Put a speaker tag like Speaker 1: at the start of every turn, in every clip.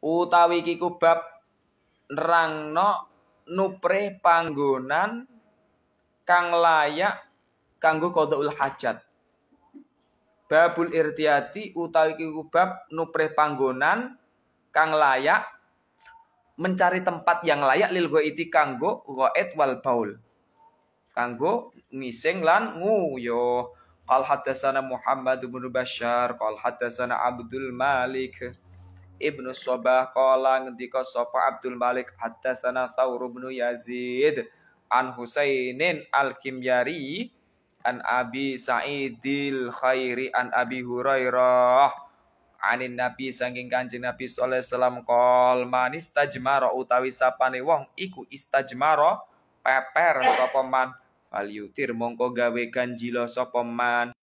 Speaker 1: utawi kiku bab nerangno nupre panggonan kang layak kanggo qadaul hajat. Babul irtiati utawi kiku bab nupre panggonan kang layak mencari tempat yang layak lil goiti kanggo goet wal baul. Kanggo ngising lan nguyo. Qal hadatsana Muhammad bin Bashar, qal hadatsana Abdul Malik. Ibnu Sobah kolang ngendika sapa Abdul Malik haddatsana Saur bin Yazid an Husainin al-Kimyari an Abi Sa'idil Khairi an Abi Hurairah anin Nabi sangking Kanjeng Nabi soleh alaihi wasallam qol manis tajmara utawi sapane wong iku istajmara peper sapa man falyutir mongko gawe ganjila sapa man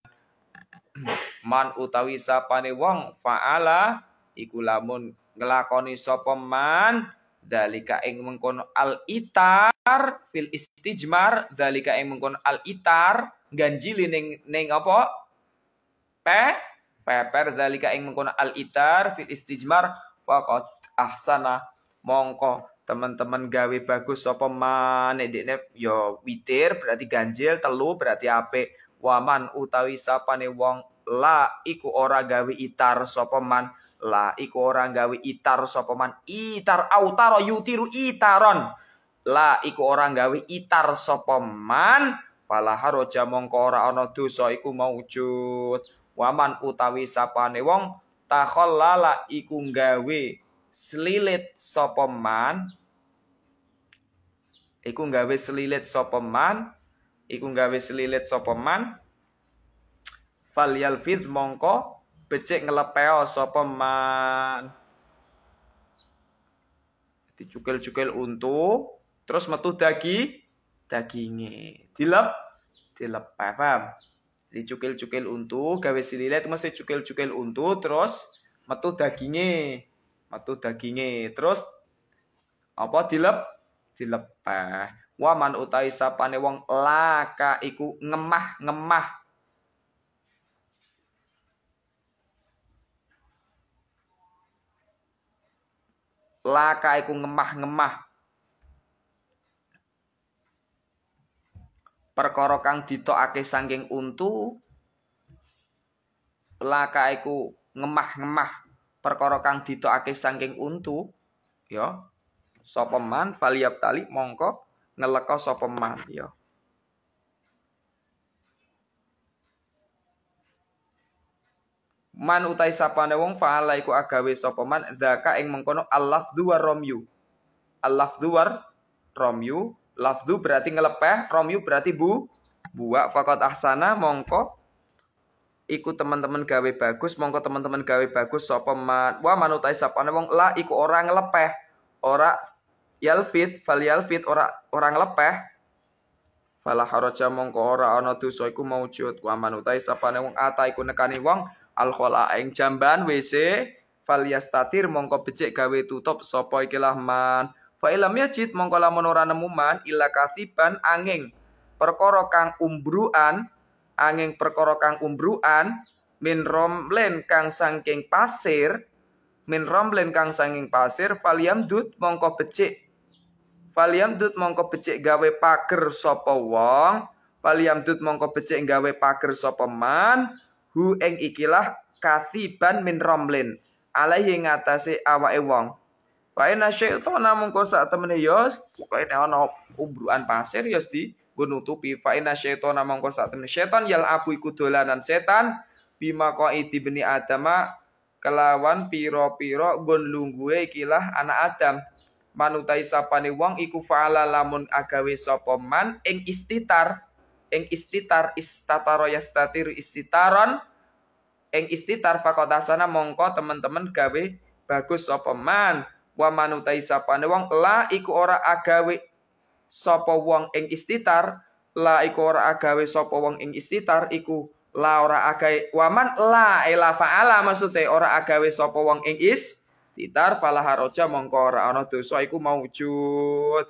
Speaker 1: man utawi sapane wong faala iku lamun ngelakoni sapa man dalika ing mengkono al itar fil istijmar dalika ing mengkono al itar ganjili ning neng apa pe peper dalika ing mengkono al itar fil istijmar faqat ahsana mongko teman-teman gawe bagus sapa man dekne yo ya witir berarti ganjil telu berarti apik waman utawi sapane wong la iku ora gawe itar sapa La iku ora gawe itar sapa man itar autaro yutiru itaron. La iku ora gawe itar sapa man fala haraja mongko ora ana dosa iku maujud. Waman utawi sapane wong takhallala iku gawe selilit sapa man iku gawe selilit sapa man iku gawe selilit sapa man fal yalfiz mongko becik ngelepeo sapa man dicukil-cukil untu terus metu dagi dagingnya dilep dilep paham dicukil-cukil untu gawe sililet mesti cukil-cukil untu terus metu dagingnya, metu dagingnya, terus apa dilep dilepeh waman utai sapane wong laka iku ngemah ngemah laka iku ngemah-ngemah perkara kang ditokake saking untu laka iku ngemah-ngemah perkara kang ditokake saking untu ya sapa man faliyab tali mongko ngeleka sapa man ya Man utai sapane wong faala iku agawe sapa man zaka ing mengkono alaf dua romyu. Alaf romiu, romyu, lafdu berarti ngelepeh, romyu berarti bu buak fakot ahsana mongko iku teman-teman gawe bagus mongko teman-teman gawe bagus sapa man wa man utai sapane wong la iku orang ngelepeh, ora yalfit fal yalfit ora orang ngelepeh Fala haraja mongko ora ana dosa iku maujud wa man sapa sapane wong ata iku nekani wong khola ing jamban WC fal yastatir mongko becik gawe tutup sopoi ikilah man fa ilam yajid mongko lamun ora nemu man illa kasiban angin perkara kang umbruan angin perkara kang umbruan min romlen kang sangking pasir min romlen kang sangking pasir faliam dut mongko becik faliam dut mongko becik gawe pager sapa wong faliam dut mongko becik gawe pager sapa man hu ing ikilah kasiban min romlin alaihi ngatasi awake wong wa inna syaitana mungko sak temene yo ya, pokoke ana umbruan pasir yo ya, di nutupi fa inna syaitana mungko sak temene setan yal abu iku dolanan setan bima qaidi bani adama kelawan piro-piro gon lungguhe ikilah anak adam manutai sapane wong iku faala lamun agawe sapa man ing istitar ing istitar istataro yastatiru istitaron ing istitar fakotasana mongko teman-teman gawe bagus sapa man wa manutai sapane wong la iku ora agawe sapa wong ing istitar la iku ora agawe sapa wong ing istitar iku la ora agawe waman la ila eh, faala maksude ora agawe sapa wong ing istitar fala haroja mongko ora ana dosa iku maujud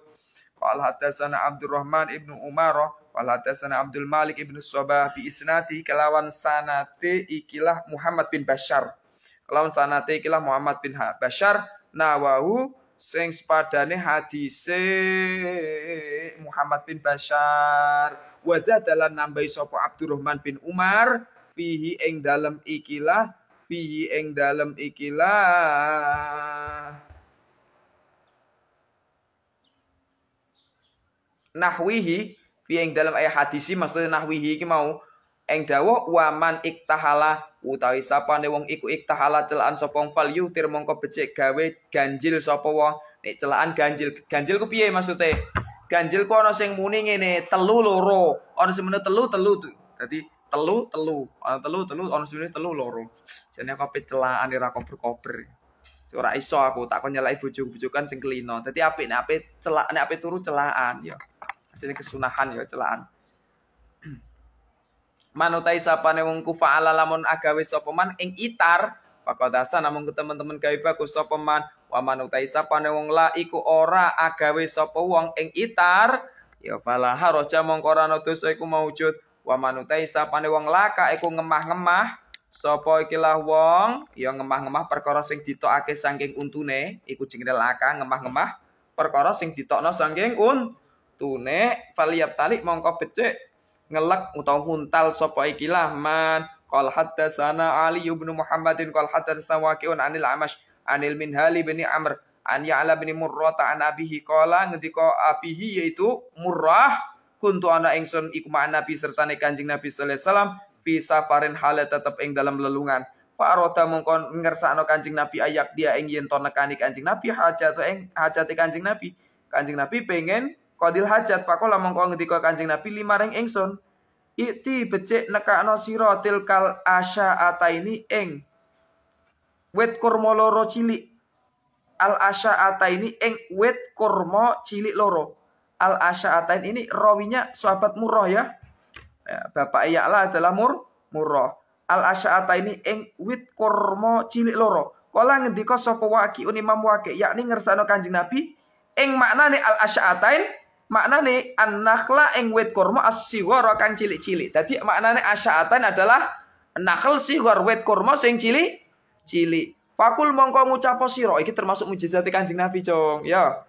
Speaker 1: qal hadatsana Abdurrahman ibnu Umar Qala hadatsana Abdul Malik ibnu Sobah bi isnati kelawan sanate ikilah Muhammad bin Bashar. Kelawan sanate ikilah Muhammad bin Bashar nawahu sing sepadane hadise Muhammad bin Bashar. Wazah dalam nambahi sapa Abdurrahman bin Umar fihi ing dalem ikilah fihi ing dalem ikilah nahwihi fi dalam ayat hadisi maksudnya nahwihi ini mau eng dawuh waman iktahala utawi sapa ne wong iku iktahala celaan sopong fal yutir mongko becek gawe ganjil sapa wong nek celaan ganjil ganjil ku piye maksudnya ganjil ku ana sing muni ngene telu loro Ono sing muni telu telu Jadi telu telu Ono telu telu ono sing muni telu loro jadi aku celaan ora kober-kober ora iso aku tak kon bujuk bojo-bojokan sing kelino dadi apik nek apik celak nek turu celaan ya sini kesunahan ya celaan manutai ne wong kufa ala lamun agawe sapa man ing itar pakodasa namung ke teman-teman gawe bagus sapa man wa manutai ne wong la iku ora agawe sapa wong ing itar ya fala haraja mongko ora dosa iku maujud wa manutai ne wong laka iku ngemah-ngemah sapa ikilah wong ya ngemah-ngemah perkara sing ditokake saking untune iku jenenge laka ngemah-ngemah perkara sing ditokno saking un tune faliyab tali mongko becik ngelek utawa nguntal sapa ikilah man qal hadatsana Ali ibnu Muhammadin qal hadatsa Waqi'un anil Amash anil Minhali bin Amr an Ya'la bin Murrah an abihi qala ngendika abihi yaitu Murrah kuntu ana ingsun iku Nabi serta Kanjeng Nabi sallallahu alaihi wasallam fi safarin hale tetep ing dalam lelungan fa Fa'arota mongkon ngersakno kancing Nabi ayak dia ing yen to nekani kancing Nabi hajat ing hajat e kanjeng Nabi. Kancing Nabi pengen Kodil hajat fakola mongko ngendika napi Nabi ring engson iti becik nekakno sira tilkal ata ini eng wet kurma loro cilik al ata ini eng wet kurma cilik loro al asha ata ini rawinya sahabat murah ya, ya bapak iyalah adalah mur murah al asha ata ini eng wet kurma cilik loro Kala ngendika sapa waki un Imam Waqi yakni ngersakno Kanjeng Nabi ing maknane al ini maknane anakla nakhla ing wit kurma as kang cilik-cilik. Dadi maknane asya'atan adalah nakhl siwar wit kurma sing cilik cilik. Fakul mongko ngucap sira iki termasuk mujizat Kanjeng Nabi, cong. Ya.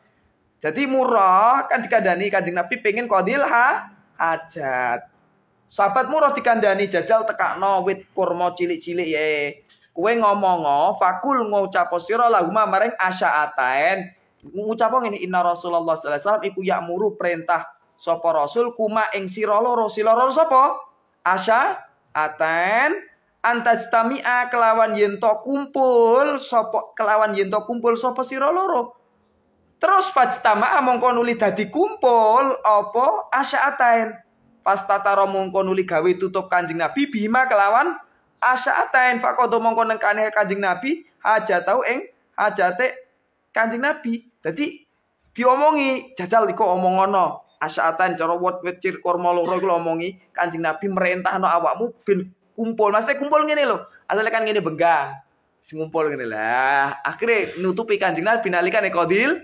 Speaker 1: Jadi murah kan dikandani Kanjeng Nabi pengen qadil ha ajat. Sahabat murah dikandani jajal tekakno wit kurma cilik-cilik ye. Kue ngomong fakul ngucap sira lahuma maring asya'atan ngucap ini inna Rasulullah sallallahu alaihi wasallam iku perintah sapa rasul kuma ing sira loro sira loro sapa asya aten antajtamia kelawan yento kumpul sapa kelawan yento kumpul sapa sira loro terus fajtamaa mongko nuli dadi kumpul apa asya aten pastataro mongko nuli gawe tutup kanjeng nabi bima kelawan asya aten fakodo mongko nengkane kanjeng nabi haja tau ing hajate kancing Nabi. jadi diomongi jajal iku omongono asyatan cara wot wit cir kurma loro iku omongi kancing Nabi awakmu ben kumpul. Maksudnya kumpul ngene lho. Asale kan ngene benggang. Sing kumpul ngene lah. Akhire nutupi kancing Nabi nalika nek kodil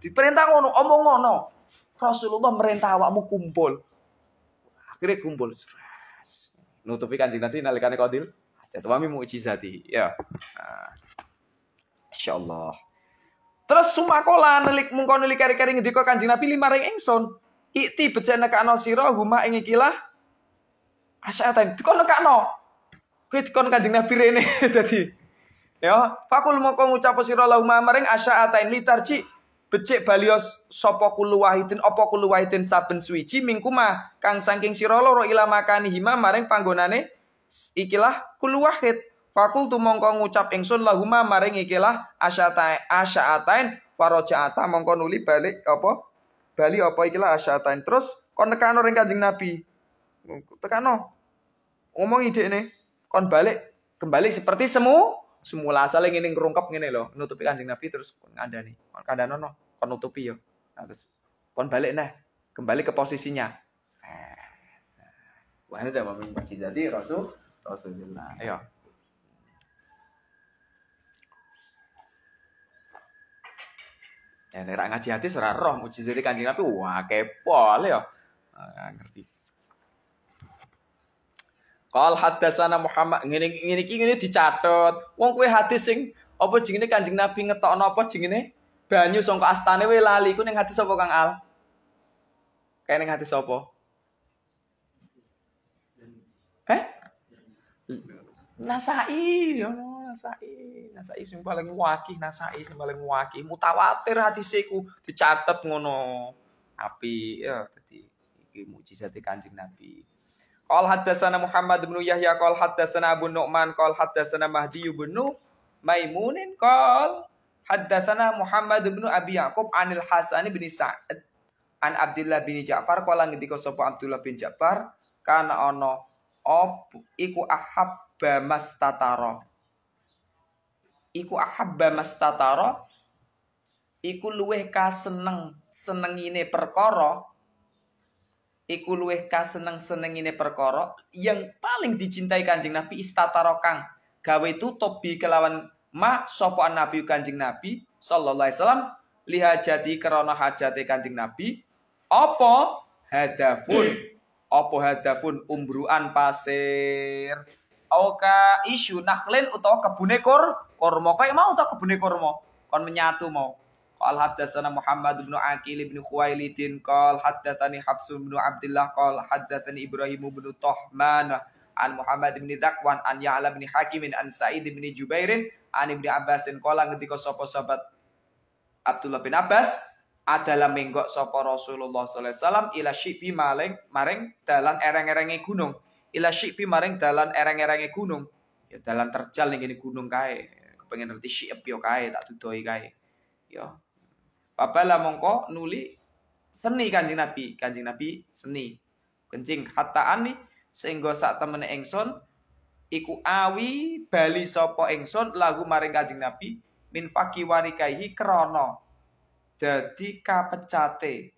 Speaker 1: diperintah ngono, omong Rasulullah merintah awakmu kumpul. Akhirnya kumpul. Nutupi kancing Nabi nalikane kodil. Jatuh wami mukjizati. Ya. Ah. Insyaallah. Terus sumakola nelik mungko nelik kari-kari ngendika Kanjeng Nabi lima limaring engson Ikti bejana no siro huma ing ikilah asyatan. kak no. Kuit kon Kanjeng Nabi rene tadi. Yo, ya, fakul mongko ngucap lah huma maring asyatan litarji becik balios sopo kulu wahidin opo kulu wahidin saben suici mingkuma kang saking siro loro ilamakani hima maring panggonane ikilah kulu wahid tu mongko ngucap ingsun lahuma maring ikilah asyatain asyatain faroja'ata mongko nuli balik apa bali apa ikilah asyatain terus kon tekano ring Kanjeng Nabi tekano ngomong ide nih kon balik kembali seperti semu semula asale ini ngerungkap ini loh nutupi Kanjeng Nabi terus ada nih kon nono kon nutupi yo nah, terus kon balik nih kembali ke posisinya eh, Wah, ini jawab mengucap Jadi Rasul, Rasulullah. Ayo. Iya. Ya nek ngaji hadis ora roh mujizate Kanjeng Nabi wah kepo yo. Nah, ngerti. Qal hadasana Muhammad ngene ngene iki ngene dicatet. Wong kuwi hadis sing apa jenenge Kanjeng Nabi ngetokno apa jenenge banyu sangka astane we lali iku ning hadis apa Kang Al? Kae ning hadis apa? Eh? Nasai ya. Nasai, Nasai sing paling wakih, Nasai sing paling wakih, mutawatir hati iku dicatat ngono. Api ya jadi, ini mujizat e Kanjeng Nabi. Qal haddasana Muhammad bin Yahya qal haddasana Abu Nu'man qal haddasana Mahdi bin Maimunin qal haddasana Muhammad bin Abi Yaqub anil Hasan bin Sa'ad an Abdillah bin Ja'far kala ngendika sapa Abdullah bin Ja'far kana ono op iku ahab bamas tataro iku ahabba tataro, iku luweh kaseneng senengine perkara iku luweh kaseneng senengine perkara yang paling dicintai Kanjeng Nabi istataro kang gawe tutup bi kelawan ma sapa Nabi Kanjeng Nabi sallallahu alaihi wasallam lihajati krana hajate Kanjeng Nabi apa hadafun apa hadafun umbruan pasir Oka isu nakhlin utawa kebune kormo. Kayak mau tak kebune kormo. Kon menyatu mau. Qal haddatsana Muhammad bin Aqil bin Khuwailidin qal haddatsani Hafsun bin Abdullah qal haddatsani Ibrahim bin Tuhman an Muhammad bin Dakwan an Ya'la bin Hakim an Sa'id bin Jubairin an Ibnu Abbasin qala ngendika sapa sahabat Abdullah bin Abbas adalah menggok sapa Rasulullah sallallahu alaihi wasallam ila syibi maring maring dalan ereng-erenge gunung ila syibi maring dalan ereng-erenge gunung ya dalan terjal ning gunung kae pengen ngerti syi'ab yo kae tak dudoi kae. Yo. papala mongko nuli seni Kanjeng Nabi, Kanjeng Nabi seni. Kencing hatta ani sehingga saat temene engson iku awi bali sopo engson lagu maring Kanjeng Nabi min faki warikaihi krono dadi kapecate.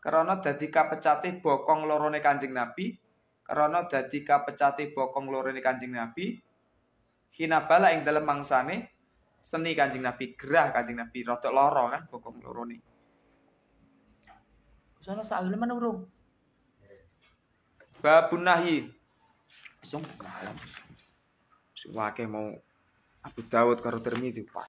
Speaker 1: krono dadi kapecate bokong lorone Kanjeng Nabi, krono dadi kapecate bokong lorone Kanjeng Nabi Hinabala yang dalam mangsane seni kancing Nabi, gerah kancing Nabi, rada lara kan bokong lorone. Sono sahul mana urung? Babun nahi. Sung malam. Sing mau Abu Dawud karo Tirmidzi, Pak.